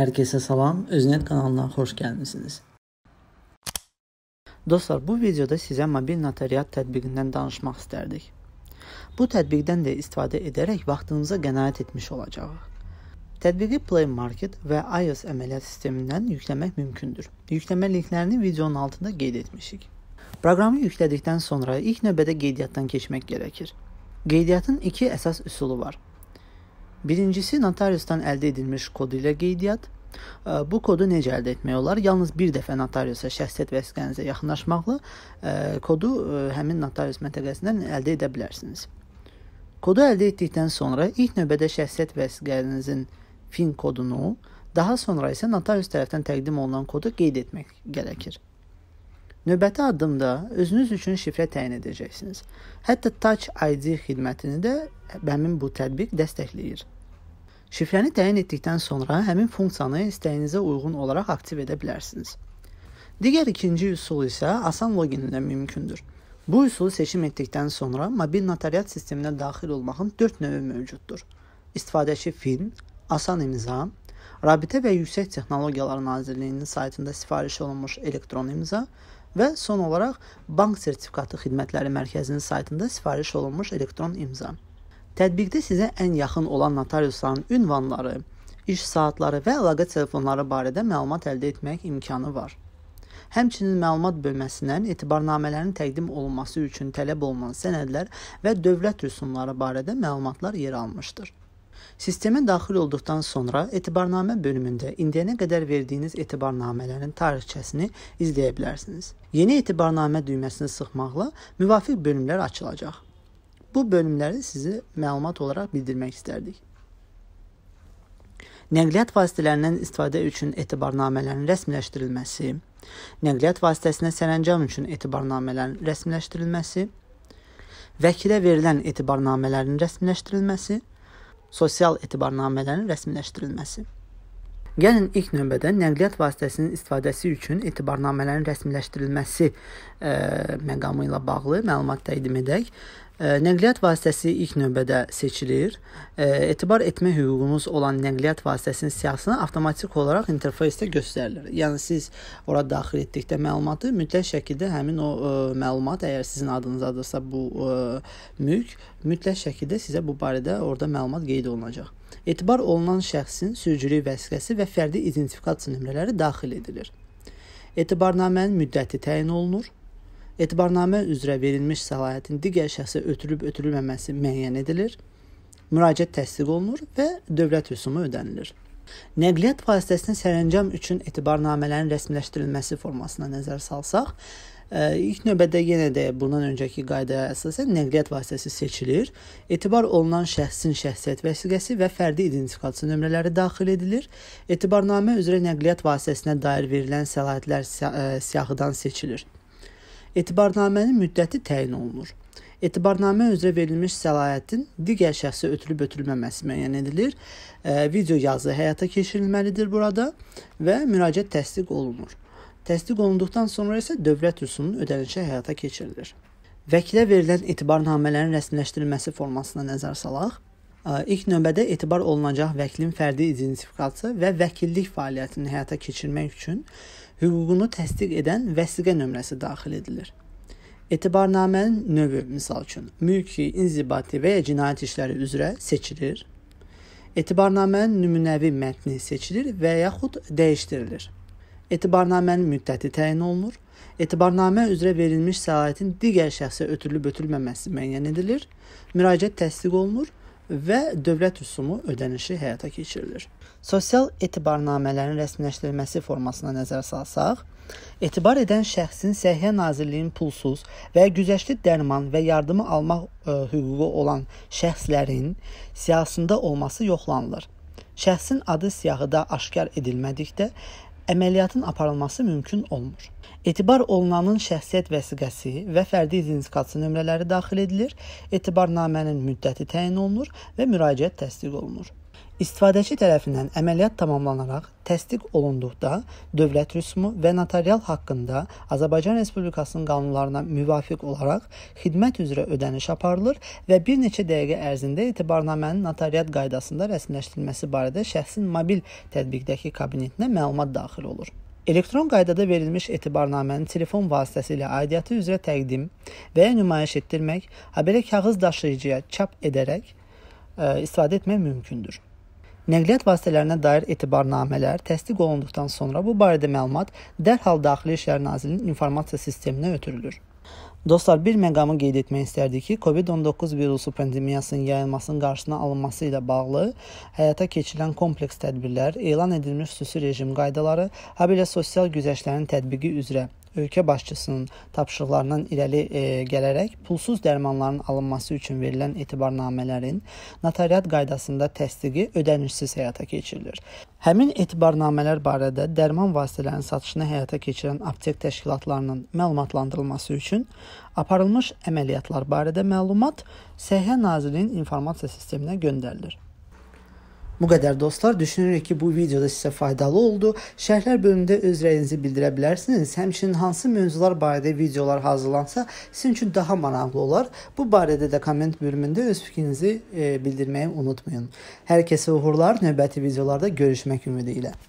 Hər kəsə salam, Öznet kanalına xoş gəlmisiniz. Dostlar, bu videoda sizə mobil notariat tətbiqindən danışmaq istərdik. Bu tətbiqdən də istifadə edərək vaxtınıza qənaət etmiş olacağıq. Tətbiqi Play Market və iOS əməliyyat sistemindən yükləmək mümkündür. Yükləmə linklərini videonun altında qeyd etmişik. Proqramı yüklədikdən sonra ilk növbədə qeydiyyatdan keçmək gərəkir. Qeydiyyatın iki əsas üsulu var. Birincisi notariusdan əldə edilmiş kodu ilə qeydiyyat. Bu kodu necə əldə etmək olar? Yalnız bir dəfə notariusa şəxsiyyət vəsiqənizə yaxınlaşmaqla kodu həmin notarius məntəqəsindən əldə edə bilərsiniz. Kodu əldə etdikdən sonra ilk növbədə şəxsiyyət vəsiqənizin fin kodunu, daha sonra isə notarius tərəfindən təqdim olunan kodu qeyd etmək gərəkir. Növbəti addımda özünüz üçün şifrə təyin edəcəksiniz. Hətta Touch ID xidmətini də həmin bu tətbiq dəstəkləyir. Şifrəni təyin etdikdən sonra həmin funksiyanı istəyinizə uyğun olaraq aktiv edə bilərsiniz. Digər ikinci üsul isə asan login ilə mümkündür. Bu üsulu seçim etdikdən sonra mobil notariat sisteminə daxil olmağın 4 növü mövcuddur. İstifadəçi fin, asan imza, Rabitə və Yüksək Texnologiyalar Nazirliyinin saytında sifariş olunmuş elektron imza və son olaraq Bank Sertifikatı Xidmətləri Mərkəzinin saytında sifariş olunmuş elektron imza. Tətbiqdə sizə ən yaxın olan notariusların ünvanları, iş saatları və əlaqə telefonları barədə məlumat əldə etmək imkanı var. Həmçinin məlumat bölməsindən etibarnamələrin təqdim olunması üçün tələb olunan sənədlər və dövlət rüsumları barədə məlumatlar yer almışdır. Sistemə daxil olduqdan sonra etibarnamə bölümündə indiyənə qədər verdiyiniz etibarnamələrin tarixçəsini izləyə bilərsiniz. Yeni etibarnamə düyməsini sıxmaqla müvafiq bölümlər açılacaq. Bu bölümləri sizə məlumat olaraq bildirmək istərdik. Nəqliyyat vasitələrindən istifadə üçün etibarnamələrin rəsmiləşdirilməsi, nəqliyyat vasitəsinə sərəncam üçün etibarnamələrin rəsmiləşdirilməsi, vəkilə verilən etibarnamələrin rəsmiləşdirilməsi sosial etibarnamələrin rəsmiləşdirilməsi. Gəlin ilk növbədə nəqliyyat vasitəsinin istifadəsi üçün etibarnamələrin rəsmiləşdirilməsi ə, məqamı ilə bağlı məlumat təqdim edək. Nəqliyyat vasitəsi ilk növbədə seçilir. Etibar etmə hüququnuz olan nəqliyyat vasitəsinin siyahısına avtomatik olaraq interfeysdə göstərilir. Yəni siz ora daxil etdikdə məlumatı mütləq şəkildə həmin o ə, məlumat əgər sizin adınızdadırsa bu ə, mülk mütləq şəkildə sizə bu barədə orada məlumat qeyd olunacaq. Etibar olunan şəxsin sürücülük vəsiqəsi və fərdi identifikasiya nömrələri daxil edilir. Etibarnamənin müddəti təyin olunur Etibarnamə üzrə verilmiş səlahiyyətin digər şəxsə ötürülüb-ötürülməməsi müəyyən edilir. Müraciət təsdiq olunur və dövlət rüsumu ödənilir. Nəqliyyat vasitəsinin sərəncam üçün etibarnamələrin rəsmiləşdirilməsi formasına nəzər salsaq, e, ilk növbədə yenə də bundan öncəki qaydaya əsasən nəqliyyat vasitəsi seçilir. Etibar olunan şəxsin şəxsiyyət vəsiqəsi və fərdi identifikasiya nömrələri daxil edilir. Etibarnamə üzrə nəqliyyat vasitəsinə dair verilən səlahiyyətlər e, siyahıdan seçilir. Etibarnamənin müddəti təyin olunur. Etibarnamə üzrə verilmiş səlahiyyətin digər şəxsə ötürülüb-ötürülməməsi müəyyən edilir. E, video yazı həyata keçirilməlidir burada və müraciət təsdiq olunur. Təsdiq olunduqdan sonra isə dövlət rüsumunun ödənişi həyata keçirilir. Vəkilə verilən etibarnamələrin rəsmiləşdirilməsi formasına nəzər salaq. İlk növbədə etibar olunacaq vəkilin fərdi identifikasiyası və vəkillik fəaliyyətini həyata keçirmək üçün hüququnu təsdiq edən vəsiqə nömrəsi daxil edilir. Etibarnamənin növü, məsəl üçün, mülki, inzibati və ya cinayət işləri üzrə seçilir. Etibarnamənin nümunəvi mətni seçilir və yaxud dəyişdirilir. Etibarnamənin müddəti təyin olunur. Etibarnamə üzrə verilmiş səlahiyyətin digər şəxsə ötürülüb ötürülməməsi müəyyən edilir. Müraciət təsdiq olunur və dövlət rüsumu ödənişi həyata keçirilir. Sosial etibarnamələrin rəsmiləşdirilməsi formasına nəzər salsaq, etibar edən şəxsin Səhiyyə Nazirliyinin pulsuz və güzəştli dərman və yardımı almaq ə, e, hüququ olan şəxslərin siyahısında olması yoxlanılır. Şəxsin adı siyahıda aşkar edilmədikdə əməliyyatın aparılması mümkün olmur. Etibar olunanın şəxsiyyət vəsiqəsi və fərdi identifikasiya nömrələri daxil edilir, etibarnamənin müddəti təyin olunur və müraciət təsdiq olunur. İstifadəçi tərəfindən əməliyyat tamamlanaraq təsdiq olunduqda dövlət rüsumu və notarial haqqında Azərbaycan Respublikasının qanunlarına müvafiq olaraq xidmət üzrə ödəniş aparılır və bir neçə dəqiqə ərzində etibarnamənin notariat qaydasında rəsmiləşdirilməsi barədə şəxsin mobil tətbiqdəki kabinetinə məlumat daxil olur. Elektron qaydada verilmiş etibarnamənin telefon vasitəsilə aidiyyəti üzrə təqdim və ya nümayiş etdirmək, habelə kağız daşıyıcıya çap edərək ə, e, istifadə etmək mümkündür. Nəqliyyat vasitələrinə dair etibarnamələr təsdiq olunduqdan sonra bu barədə məlumat dərhal Daxili İşlər Nazirliyinin informasiya sisteminə ötürülür. Dostlar, bir məqamı qeyd etmək istərdik ki, COVID-19 virusu pandemiyasının yayılmasının qarşısına alınması ilə bağlı həyata keçirilən kompleks tədbirlər, elan edilmiş xüsusi rejim qaydaları, habelə sosial güzəştlərin tətbiqi üzrə ölkə başçısının tapşırıqlarından irəli e, gələrək pulsuz dərmanların alınması üçün verilən etibarnamələrin notariat qaydasında təsdiqi ödənişsiz həyata keçirilir. Həmin etibarnamələr barədə dərman vasitələrinin satışını həyata keçirən aptek təşkilatlarının məlumatlandırılması üçün aparılmış əməliyyatlar barədə məlumat Səhiyyə Nazirliyinin informasiya sisteminə göndərilir. Bu qədər dostlar. Düşünürük ki, bu videoda sizə faydalı oldu. Şərhlər bölümündə öz rəyinizi bildirə bilərsiniz. Həmçinin hansı mövzular barədə videolar hazırlansa sizin üçün daha maraqlı olar. Bu barədə də komment bölümündə öz fikrinizi e, bildirməyi unutmayın. Hər kəsə uğurlar. Növbəti videolarda görüşmək ümidi ilə.